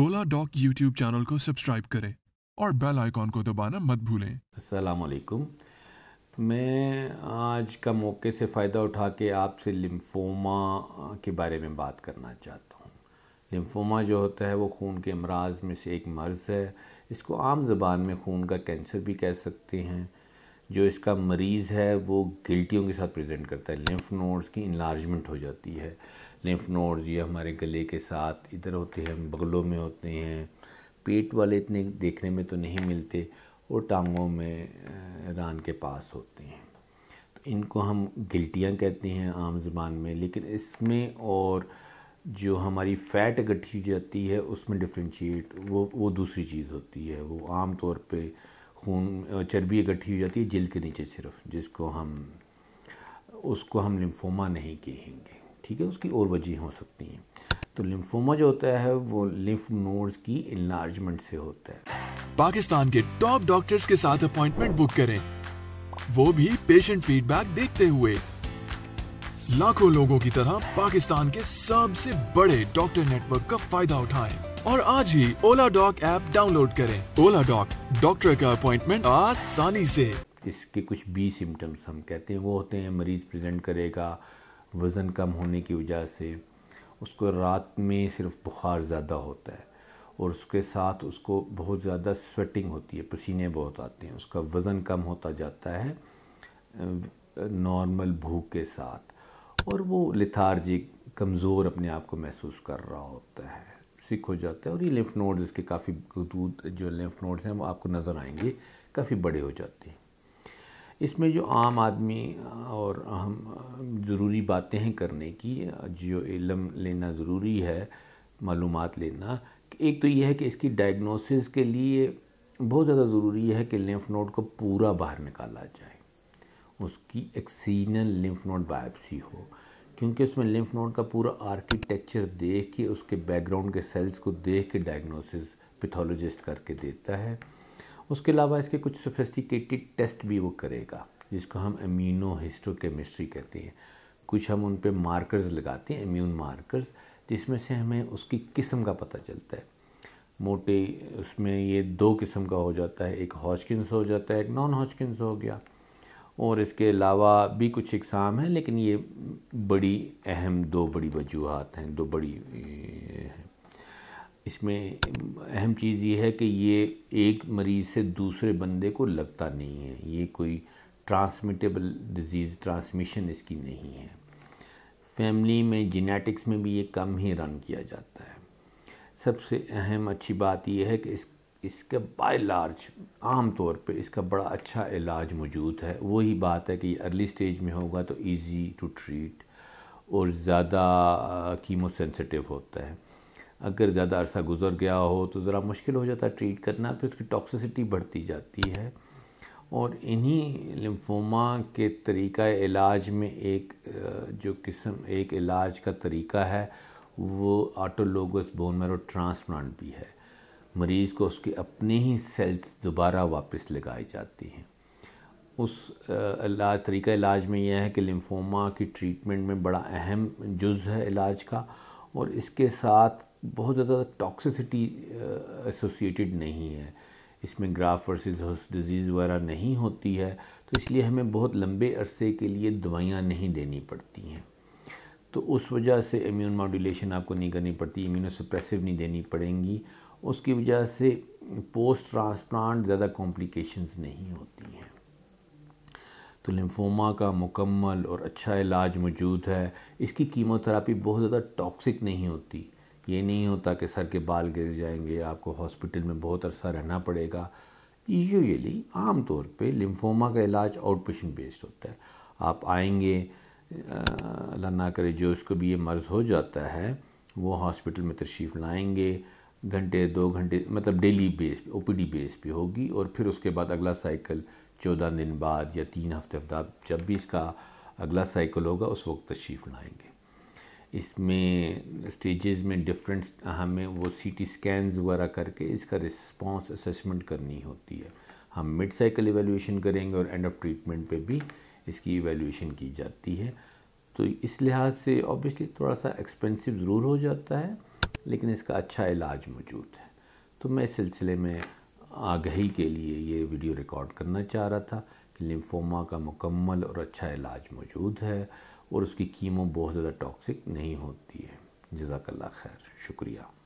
ओला Oladoc YouTube channel को subscribe करें और बेल आइकॉन को दबाना मत भूलें असलकुम मैं आज का मौके से फ़ायदा उठा के आपसे लिम्फोमा के बारे में बात करना चाहता हूँ लिम्फोमा जो होता है वो खून के अमराज में से एक मर्ज़ है इसको आम जबान में खून का कैंसर भी कह सकते हैं जो इसका मरीज़ है वो गिल्टियों के साथ प्रेजेंट करता है लिम्फ नोड्स की इन्लार्जमेंट हो जाती है लिम्फ नोड्स ये हमारे गले के साथ इधर होते हैं बगलों में होते हैं पेट वाले इतने देखने में तो नहीं मिलते और टांगों में रान के पास होते हैं तो इनको हम गिल्टियाँ कहते हैं आम जबान में लेकिन इसमें और जो हमारी फ़ैट इकट्ठी हो जाती है उसमें डिफ्रेंशिएट वो वो दूसरी चीज़ होती है वो आम तौर पे खून चर्बी इकट्ठी हो जाती है जिल के नीचे सिर्फ जिसको हम उसको हम लिम्फोमा नहीं कहेंगे ठीक है उसकी और वजह हो सकती हैं तो लिम्फोमा जो होता है वो लिम्फ नोड्स की इनलार्जमेंट से होता है पाकिस्तान के टॉप डॉक्टर्स के साथ अपॉइंटमेंट बुक करें वो भी पेशेंट फीडबैक देखते हुए लाखों लोगों की तरह पाकिस्तान के सबसे बड़े डॉक्टर नेटवर्क का फायदा उठाएं और आज ही ओला डॉक ऐप डाउनलोड करें ओला डॉक डॉक्टर का अपॉइंटमेंट आसानी से इसके कुछ बी सिम्टम्स हम कहते हैं वो होते हैं मरीज प्रेजेंट करेगा वज़न कम होने की वजह से उसको रात में सिर्फ बुखार ज़्यादा होता है और उसके साथ उसको बहुत ज़्यादा स्वेटिंग होती है पसीने बहुत आते हैं उसका वज़न कम होता जाता है नॉर्मल भूख के साथ और वो लिथार्जिक कमज़ोर अपने आप को महसूस कर रहा होता है सिक हो जाता है और ये लिम्फ नोड्स इसके काफ़ी दूध जो लिम्फ नोड्स हैं वो आपको नज़र आएंगे काफ़ी बड़े हो जाते हैं इसमें जो आम आदमी और हम ज़रूरी बातें हैं करने की जो इलम लेना ज़रूरी है मालूम लेना एक तो यह है कि इसकी डायग्नोसिस के लिए बहुत ज़्यादा ज़रूरी है कि लिम्फ नोड को पूरा बाहर निकाला जाए उसकी एक्सीजनल लिम्फ नोड बायोप्सी हो क्योंकि उसमें लिम्फ नोड का पूरा आर्किटेक्चर देख के उसके बैकग्राउंड के सेल्स को देख के डायग्नोसिस पैथोलॉजिस्ट करके देता है उसके अलावा इसके कुछ सोफिस्टिकेटेड टेस्ट भी वो करेगा जिसको हम अमीनो हिस्टोकेमिस्ट्री कहते हैं कुछ हम उन पर मार्कर्स लगाते हैं इम्यून मार्कर्स जिसमें से हमें उसकी किस्म का पता चलता है मोटे उसमें ये दो किस्म का हो जाता है एक हॉचकिंस हो जाता है एक नॉन हॉचकिंस हो गया और इसके अलावा भी कुछ इकसाम हैं लेकिन ये बड़ी अहम दो बड़ी वजूहत हैं दो बड़ी हैं इसमें अहम चीज़ ये है कि ये एक मरीज़ से दूसरे बंदे को लगता नहीं है ये कोई ट्रांसमिटेबल डिजीज़ ट्रांसमिशन इसकी नहीं है फैमिली में जेनेटिक्स में भी ये कम ही रन किया जाता है सबसे अहम अच्छी बात यह है कि इस इसका बाय लार्ज आम तौर पे इसका बड़ा अच्छा इलाज मौजूद है वही बात है कि ये अर्ली स्टेज में होगा तो इजी टू ट्रीट और ज़्यादा कीमो सेंसिटिव होता है अगर ज़्यादा अरसा गुजर गया हो तो ज़रा मुश्किल हो जाता है ट्रीट करना फिर उसकी टॉक्सिसिटी बढ़ती जाती है और इन्हीं लिम्फोमा के तरीका इलाज में एक जो किस्म एक इलाज का तरीका है वो ऑटोलोगस बोन मेरो ट्रांसप्लांट भी है मरीज़ को उसके अपने ही सेल्स दोबारा वापस लगाई जाती हैं उस इलाज तरीका इलाज में यह है कि लिम्फोमा की ट्रीटमेंट में बड़ा अहम जुज़ है इलाज का और इसके साथ बहुत ज़्यादा टॉक्सिसिटी एसोसिएटेड नहीं है इसमें ग्राफ वर्सेस डिजीज़ वगैरह नहीं होती है तो इसलिए हमें बहुत लंबे अरसे के लिए दवाइयाँ नहीं देनी पड़ती हैं तो उस वजह से इम्यून मॉड्यूलेशन आपको नहीं करनी पड़ती सप्रेसिव नहीं देनी पड़ेंगी उसकी वजह से पोस्ट ट्रांसप्लांट ज़्यादा कॉम्प्लिकेशंस नहीं होती हैं तो लिम्फोमा का मुकम्मल और अच्छा इलाज मौजूद है इसकी कीमोथेरापी बहुत ज़्यादा टॉक्सिक नहीं होती ये नहीं होता कि सर के बाल गिर जाएंगे आपको हॉस्पिटल में बहुत अरसा रहना पड़ेगा यूजली आम तौर पे लिम्फोमा का इलाज आउट पेशेंट बेस्ड होता है आप आएंगे अल्लाह ना करे जो इसको भी ये मर्ज़ हो जाता है वो हॉस्पिटल में तशरीफ़ लाएंगे घंटे दो घंटे मतलब daily base O P D base पे होगी और फिर उसके बाद अगला साइकिल चौदह दिन बाद या तीन हफ्ते बाद जब भी इसका अगला साइकिल होगा उस वक्त तशरीफ़ लाएंगे इसमें स्टेजेस में डिफरेंट हमें वो सी टी स्कैन वगैरह करके इसका रिस्पॉन्स असेसमेंट करनी होती है हम मिड साइकिल इवेल्यूशन करेंगे और एंड ऑफ ट्रीटमेंट पे भी इसकी इवेल्यूशन की जाती है तो इस लिहाज से ऑब्वियसली थोड़ा सा एक्सपेंसिव ज़रूर हो जाता है लेकिन इसका अच्छा इलाज मौजूद है तो मैं इस सिलसिले में आगही के लिए ये वीडियो रिकॉर्ड करना चाह रहा था कि लिम्फोमा का मुकम्मल और अच्छा इलाज मौजूद है और उसकी कीमो बहुत ज़्यादा टॉक्सिक नहीं होती है जजाकल्ला खैर शुक्रिया